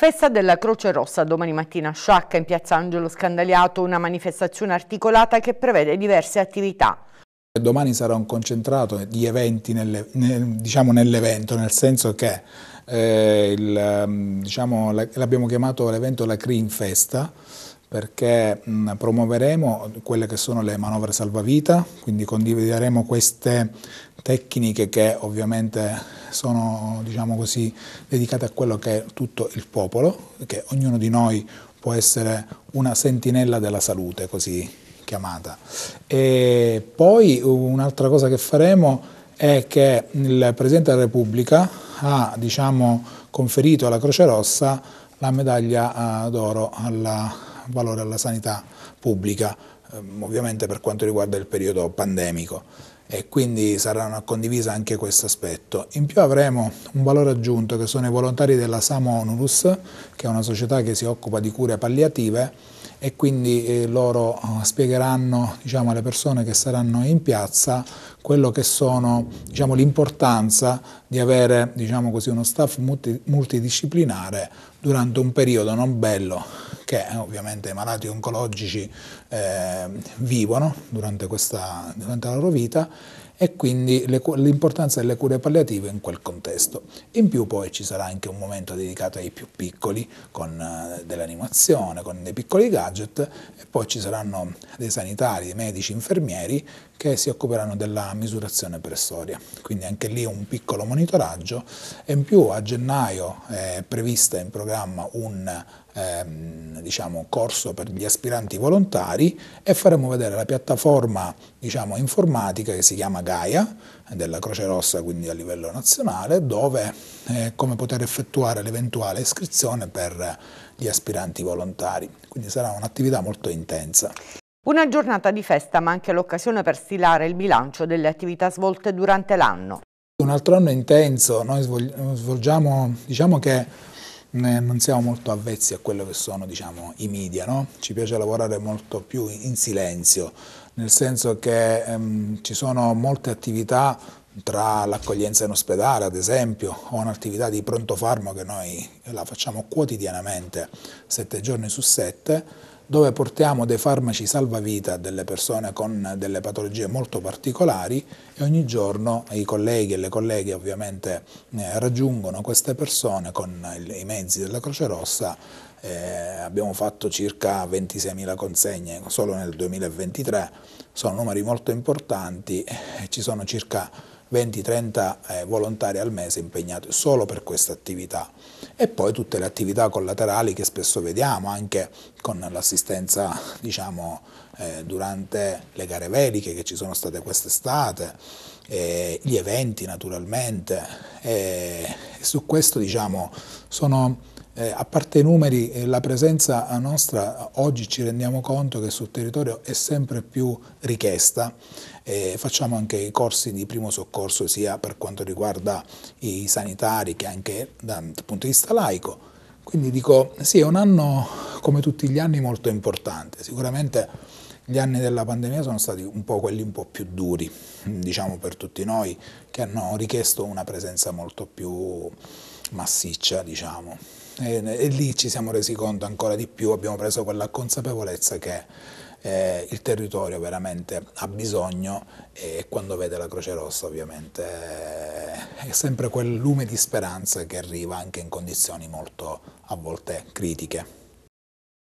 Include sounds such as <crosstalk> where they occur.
Festa della Croce Rossa domani mattina a Sciacca in piazza Angelo Scandaliato, una manifestazione articolata che prevede diverse attività. Domani sarà un concentrato di eventi nell'evento, nel, diciamo nell'evento, nel senso che eh, ehm, diciamo, l'abbiamo diciamo, chiamato l'evento La Cream Festa, perché mh, promuoveremo quelle che sono le manovre salvavita, quindi condivideremo queste tecniche che ovviamente sono diciamo così, dedicate a quello che è tutto il popolo, che ognuno di noi può essere una sentinella della salute, così chiamata. E poi un'altra cosa che faremo è che il Presidente della Repubblica ha diciamo, conferito alla Croce Rossa la medaglia eh, d'oro alla Croce Rossa valore alla sanità pubblica, ehm, ovviamente per quanto riguarda il periodo pandemico e quindi sarà condivisa anche questo aspetto. In più avremo un valore aggiunto che sono i volontari della Samo Onulus, che è una società che si occupa di cure palliative e quindi eh, loro eh, spiegheranno diciamo, alle persone che saranno in piazza quello che sono diciamo, l'importanza di avere diciamo così, uno staff multidisciplinare durante un periodo non bello che eh, ovviamente i malati oncologici eh, vivono durante, questa, durante la loro vita e quindi l'importanza delle cure palliative in quel contesto. In più poi ci sarà anche un momento dedicato ai più piccoli con eh, dell'animazione, con dei piccoli gadget e poi ci saranno dei sanitari, dei medici, infermieri che si occuperanno della misurazione pressoria. Quindi anche lì un piccolo monitoraggio e in più a gennaio è prevista in programma un ehm, diciamo, corso per gli aspiranti volontari e faremo vedere la piattaforma diciamo, informatica che si chiama Gaia della Croce Rossa, quindi a livello nazionale, dove eh, come poter effettuare l'eventuale iscrizione per gli aspiranti volontari. Quindi sarà un'attività molto intensa. Una giornata di festa ma anche l'occasione per stilare il bilancio delle attività svolte durante l'anno. Un altro anno intenso, noi svolgiamo, diciamo che non siamo molto avvezzi a quello che sono diciamo, i media, no? ci piace lavorare molto più in silenzio, nel senso che ehm, ci sono molte attività tra l'accoglienza in ospedale, ad esempio, o un'attività di pronto farmaco che noi la facciamo quotidianamente, sette giorni su sette, dove portiamo dei farmaci salvavita a delle persone con delle patologie molto particolari e ogni giorno i colleghi e le colleghe ovviamente eh, raggiungono queste persone con i mezzi della Croce Rossa. Eh, abbiamo fatto circa 26.000 consegne solo nel 2023, sono numeri molto importanti e eh, ci sono circa 20-30 eh, volontari al mese impegnati solo per questa attività e poi tutte le attività collaterali che spesso vediamo anche con l'assistenza <laughs> diciamo, eh, durante le gare veliche che ci sono state quest'estate, eh, gli eventi naturalmente. su questo diciamo, sono eh, a parte i numeri, eh, la presenza nostra oggi ci rendiamo conto che sul territorio è sempre più richiesta. Eh, facciamo anche i corsi di primo soccorso sia per quanto riguarda i sanitari che anche dal punto di vista laico. Quindi dico, sì, è un anno come tutti gli anni molto importante. Sicuramente gli anni della pandemia sono stati un po' quelli un po' più duri, diciamo per tutti noi, che hanno richiesto una presenza molto più massiccia, diciamo. E, e lì ci siamo resi conto ancora di più, abbiamo preso quella consapevolezza che eh, il territorio veramente ha bisogno e quando vede la Croce Rossa ovviamente eh, è sempre quel lume di speranza che arriva anche in condizioni molto a volte critiche.